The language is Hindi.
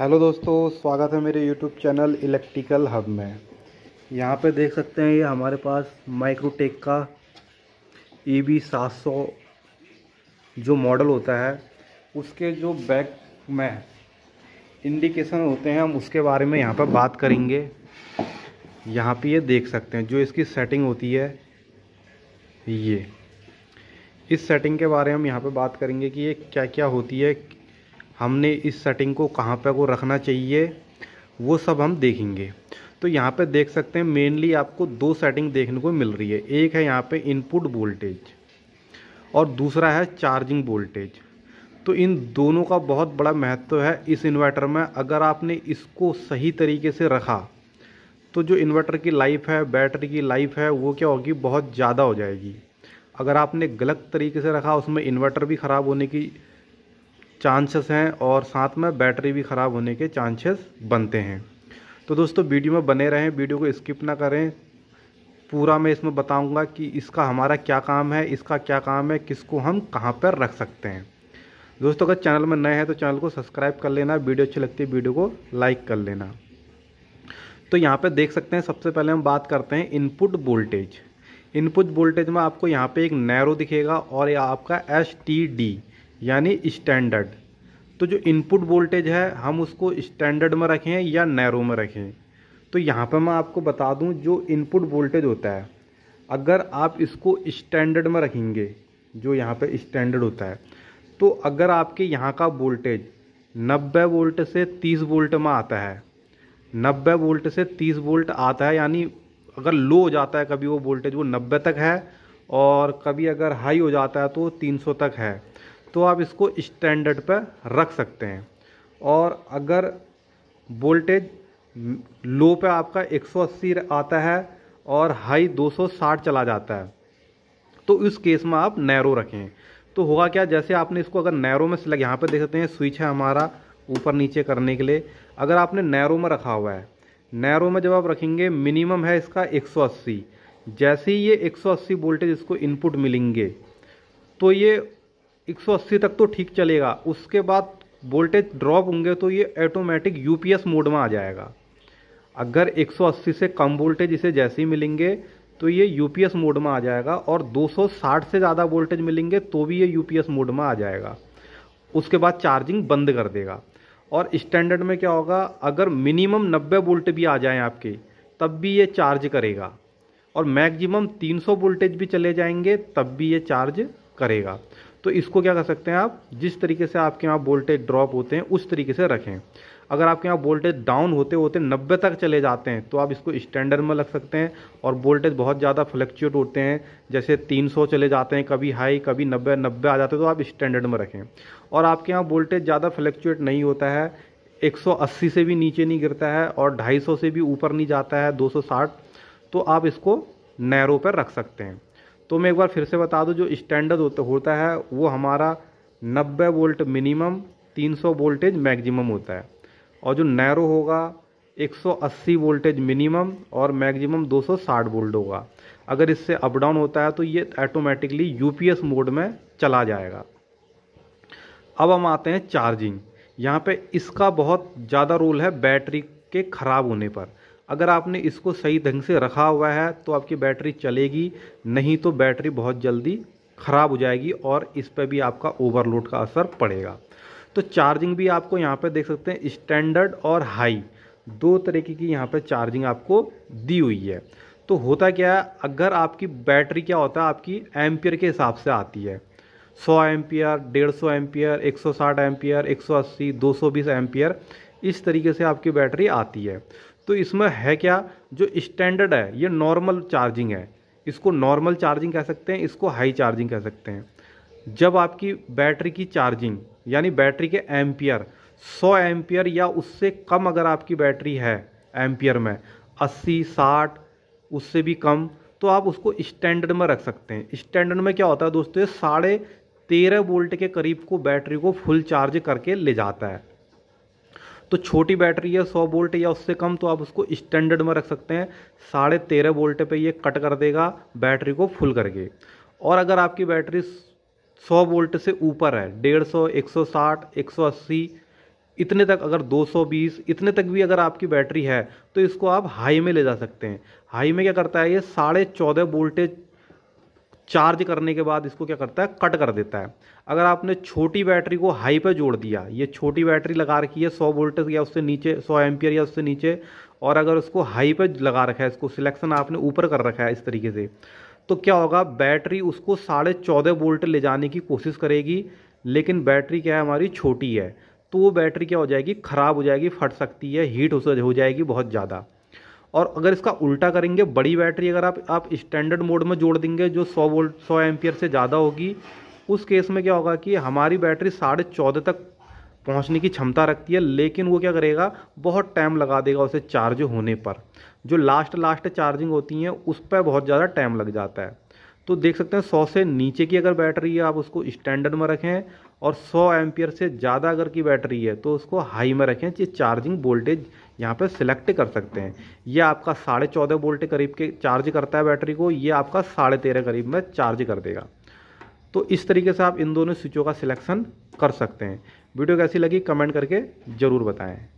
हेलो दोस्तों स्वागत है मेरे यूट्यूब चैनल इलेक्ट्रिकल हब में यहाँ पे देख सकते हैं ये हमारे पास माइक्रोटेक का ई e बी सात सौ जो मॉडल होता है उसके जो बैक में इंडिकेशन होते हैं हम उसके बारे में यहाँ पर बात करेंगे यहाँ पे ये देख सकते हैं जो इसकी सेटिंग होती है ये इस सेटिंग के बारे में हम यहाँ पर बात करेंगे कि ये क्या क्या होती है हमने इस सेटिंग को कहाँ पर को रखना चाहिए वो सब हम देखेंगे तो यहाँ पे देख सकते हैं मेनली आपको दो सेटिंग देखने को मिल रही है एक है यहाँ पे इनपुट वोल्टेज और दूसरा है चार्जिंग वोल्टेज तो इन दोनों का बहुत बड़ा महत्व है इस इन्वर्टर में अगर आपने इसको सही तरीके से रखा तो जो इन्वर्टर की लाइफ है बैटरी की लाइफ है वो क्या होगी बहुत ज़्यादा हो जाएगी अगर आपने गलत तरीके से रखा उसमें इन्वर्टर भी ख़राब होने की चांसेस हैं और साथ में बैटरी भी ख़राब होने के चांसेस बनते हैं तो दोस्तों वीडियो में बने रहें वीडियो को स्किप ना करें पूरा मैं इसमें बताऊंगा कि इसका हमारा क्या काम है इसका क्या काम है किसको हम कहाँ पर रख सकते हैं दोस्तों अगर चैनल में नए हैं तो चैनल को सब्सक्राइब कर लेना वीडियो अच्छी लगती है वीडियो को लाइक कर लेना तो यहाँ पर देख सकते हैं सबसे पहले हम बात करते हैं इनपुट वोल्टेज इनपुट वोल्टेज में आपको यहाँ पर एक नैरो दिखेगा और यह आपका एस टी डी यानी स्टैंडर्ड तो जो इनपुट वोल्टेज है हम उसको स्टैंडर्ड में रखें या नैरो में रखें तो यहाँ पर मैं आपको बता दूँ जो इनपुट वोल्टेज होता है अगर आप इसको स्टैंडर्ड में रखेंगे जो यहाँ पे स्टैंडर्ड होता है तो अगर आपके यहाँ का वोल्टेज 90 वोल्ट से 30 वोल्ट में आता है 90 वोल्ट से 30 वोल्ट आता है यानी अगर लो हो जाता है कभी वो वोल्टेज वो 90 तक है और कभी अगर हाई हो जाता है तो 300 तक है तो आप इसको स्टैंडर्ड पर रख सकते हैं और अगर वोल्टेज लो पे आपका 180 आता है और हाई 260 चला जाता है तो इस केस में आप नैरो रखें तो होगा क्या जैसे आपने इसको अगर नैरो में सिलेक्ट यहाँ पे देख सकते हैं स्विच है हमारा ऊपर नीचे करने के लिए अगर आपने नैरो में रखा हुआ है नैरो में जब आप रखेंगे मिनिमम है इसका 180 जैसे ही ये 180 वोल्टेज इसको इनपुट मिलेंगे तो ये 180 तक तो ठीक चलेगा उसके बाद वोल्टेज ड्रॉप होंगे तो ये ऑटोमेटिक यूपीएस मोड में आ जाएगा अगर 180 से कम वोल्टेज इसे जैसे ही मिलेंगे तो ये यूपीएस मोड में आ जाएगा और 260 से ज़्यादा वोल्टेज मिलेंगे तो भी ये यूपीएस मोड में आ जाएगा उसके बाद चार्जिंग बंद कर देगा और स्टैंडर्ड में क्या होगा अगर मिनिमम 90 वोल्ट भी आ जाए आपके तब भी ये चार्ज करेगा और मैक्सिमम 300 वोल्टेज भी चले जाएंगे तब भी ये चार्ज करेगा तो इसको क्या कर सकते हैं आप जिस तरीके से आपके यहाँ वोल्टेज ड्रॉप होते हैं उस तरीके से रखें अगर आपके यहाँ वोल्टेज डाउन होते होते नब्बे तक चले जाते हैं तो आप इसको स्टैंडर्ड में रख सकते हैं और वोल्टेज बहुत ज़्यादा फ्लक्चुएट होते हैं जैसे 300 चले जाते हैं कभी हाई कभी नब्बे नब्बे आ जाते हैं तो आप स्टैंडर्ड में रखें और आपके यहाँ वोल्टेज ज़्यादा फ्लक्चुएट नहीं होता है 180 से भी नीचे नहीं गिरता है और ढाई से भी ऊपर नहीं जाता है दो तो आप इसको नैरो पर रख सकते हैं तो मैं एक बार फिर से बता दूँ जो स्टैंडर्ड होता होता है वो हमारा 90 वोल्ट मिनिमम 300 वोल्टेज मैक्सिमम होता है और जो नैरो होगा 180 वोल्टेज मिनिमम और मैक्सिमम 260 वोल्ट होगा अगर इससे अप डाउन होता है तो ये ऑटोमेटिकली यूपीएस मोड में चला जाएगा अब हम आते हैं चार्जिंग यहाँ पे इसका बहुत ज़्यादा रोल है बैटरी के ख़राब होने पर अगर आपने इसको सही ढंग से रखा हुआ है तो आपकी बैटरी चलेगी नहीं तो बैटरी बहुत जल्दी ख़राब हो जाएगी और इस पर भी आपका ओवरलोड का असर पड़ेगा तो चार्जिंग भी आपको यहाँ पर देख सकते हैं स्टैंडर्ड और हाई दो तरीके की यहाँ पर चार्जिंग आपको दी हुई है तो होता क्या है अगर आपकी बैटरी क्या होता है आपकी एम्पियर के हिसाब से आती है 100 एम्पियर 150 एम्पियर साठ एम्पियर एक सौ इस तरीके से आपकी बैटरी आती है तो इसमें है क्या जो स्टैंडर्ड है ये नॉर्मल चार्जिंग है इसको नॉर्मल चार्जिंग कह सकते हैं इसको हाई चार्जिंग कह सकते हैं जब आपकी बैटरी की चार्जिंग यानी बैटरी के एम्पियर 100 एम्पियर या उससे कम अगर आपकी बैटरी है एम्पियर में 80 60 उससे भी कम तो आप उसको स्टैंडर्ड में रख सकते हैं स्टैंडर्ड में क्या होता है दोस्तों साढ़े तेरह वोल्ट के करीब को बैटरी को फुल चार्ज करके ले जाता है तो छोटी बैटरी है सौ वोल्ट या उससे कम तो आप उसको स्टैंडर्ड में रख सकते हैं साढ़े तेरह वोल्ट पे ये कट कर देगा बैटरी को फुल करके और अगर आपकी बैटरी सौ वोल्ट से ऊपर है डेढ़ सौ एक सौ साठ एक सौ अस्सी इतने तक अगर 220 इतने तक भी अगर आपकी बैटरी है तो इसको आप हाई में ले जा सकते हैं हाई में क्या करता है ये साढ़े चौदह वोल्टेज चार्ज करने के बाद इसको क्या करता है कट कर देता है अगर आपने छोटी बैटरी को हाई पर जोड़ दिया ये छोटी बैटरी लगा रखी है सौ वोल्ट या उससे नीचे सौ एम्पियर या उससे नीचे और अगर उसको हाई पर लगा रखा है इसको सिलेक्शन आपने ऊपर कर रखा है इस तरीके से तो क्या होगा बैटरी उसको साढ़े चौदह वोल्ट ले जाने की कोशिश करेगी लेकिन बैटरी क्या है हमारी छोटी है तो वो बैटरी क्या हो जाएगी ख़राब हो जाएगी फट सकती है हीट हो जाएगी बहुत ज़्यादा और अगर इसका उल्टा करेंगे बड़ी बैटरी अगर आप आप स्टैंडर्ड मोड में जोड़ देंगे जो 100 वोल्ट 100 एम्पियर से ज़्यादा होगी उस केस में क्या होगा कि हमारी बैटरी साढ़े चौदह तक पहुंचने की क्षमता रखती है लेकिन वो क्या करेगा बहुत टाइम लगा देगा उसे चार्ज होने पर जो लास्ट लास्ट चार्जिंग होती हैं उस पर बहुत ज़्यादा टाइम लग जाता है तो देख सकते हैं सौ से नीचे की अगर बैटरी है आप उसको स्टैंडर्ड में रखें और सौ एम्पियर से ज़्यादा अगर की बैटरी है तो उसको हाई में रखें चार्जिंग वोल्टेज यहाँ पे सिलेक्ट कर सकते हैं ये आपका साढ़े चौदह वोल्ट करीब के चार्ज करता है बैटरी को ये आपका साढ़े तेरह करीब में चार्ज कर देगा तो इस तरीके से आप इन दोनों स्विचों का सिलेक्शन कर सकते हैं वीडियो कैसी लगी कमेंट करके ज़रूर बताएँ